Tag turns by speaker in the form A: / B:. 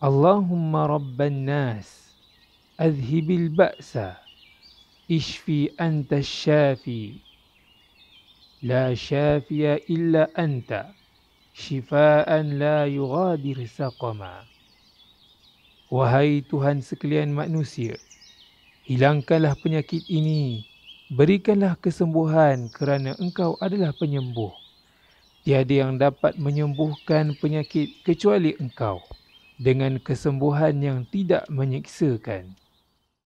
A: Allahumma رب Nas, A'zhibil Ba'asa, اشفي Anta Shafi, La Shafiya Illa Anta, Shifaan La Yugadir سقما Wahai Tuhan sekalian manusia, hilangkanlah penyakit ini berikanlah kesembuhan kerana engkau adalah penyembuh tiada yang dapat menyembuhkan penyakit kecuali engkau dengan kesembuhan yang tidak menyeksakan